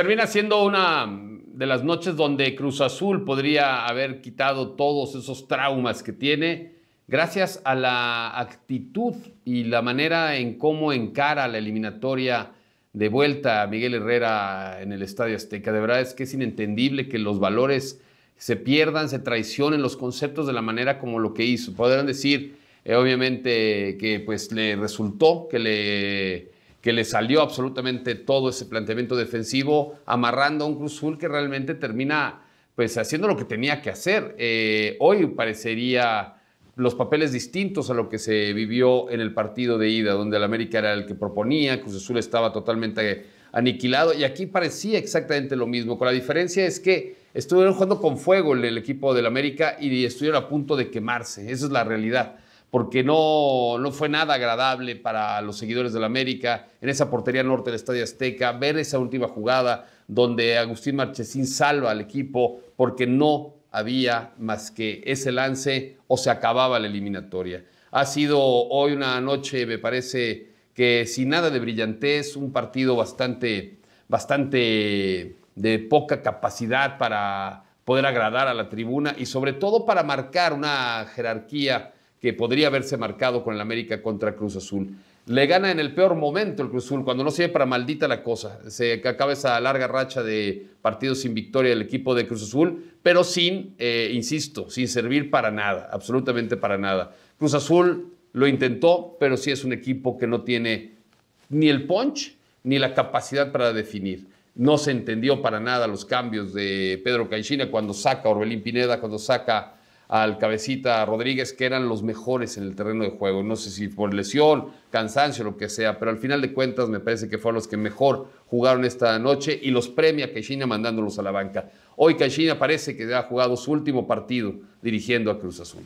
termina siendo una de las noches donde Cruz Azul podría haber quitado todos esos traumas que tiene gracias a la actitud y la manera en cómo encara la eliminatoria de vuelta a Miguel Herrera en el Estadio Azteca. De verdad es que es inentendible que los valores se pierdan, se traicionen los conceptos de la manera como lo que hizo. Podrán decir, eh, obviamente, que pues le resultó, que le que le salió absolutamente todo ese planteamiento defensivo, amarrando a un Cruz Azul que realmente termina pues haciendo lo que tenía que hacer. Eh, hoy parecería los papeles distintos a lo que se vivió en el partido de ida, donde el América era el que proponía, Cruz Azul estaba totalmente aniquilado y aquí parecía exactamente lo mismo, con la diferencia es que estuvieron jugando con fuego el, el equipo del América y estuvieron a punto de quemarse, esa es la realidad porque no, fue nada agradable para los seguidores del América en esa portería norte del Estadio Azteca, ver esa última jugada donde Agustín Marchesín salva al equipo porque no había más que ese lance o se acababa la eliminatoria. Ha sido hoy una noche, me parece que sin nada de brillantez, un partido bastante, bastante de poca capacidad para poder agradar a la tribuna y sobre todo para marcar una jerarquía que podría haberse marcado con el América contra Cruz Azul. Le gana en el peor momento el Cruz Azul, cuando no sirve para maldita la cosa. Se acaba esa larga racha de partidos sin victoria del equipo de Cruz Azul, pero sin, eh, insisto, sin servir para nada, absolutamente para nada. Cruz Azul lo intentó, pero sí es un equipo que no tiene ni el punch ni la capacidad para definir. No se entendió para nada los cambios de Pedro Caixina cuando saca Orbelín Pineda, cuando saca al Cabecita Rodríguez, que eran los mejores en el terreno de juego. No sé si por lesión, cansancio, lo que sea, pero al final de cuentas me parece que fueron los que mejor jugaron esta noche y los premia Caixina mandándolos a la banca. Hoy Caixina parece que ha jugado su último partido dirigiendo a Cruz Azul.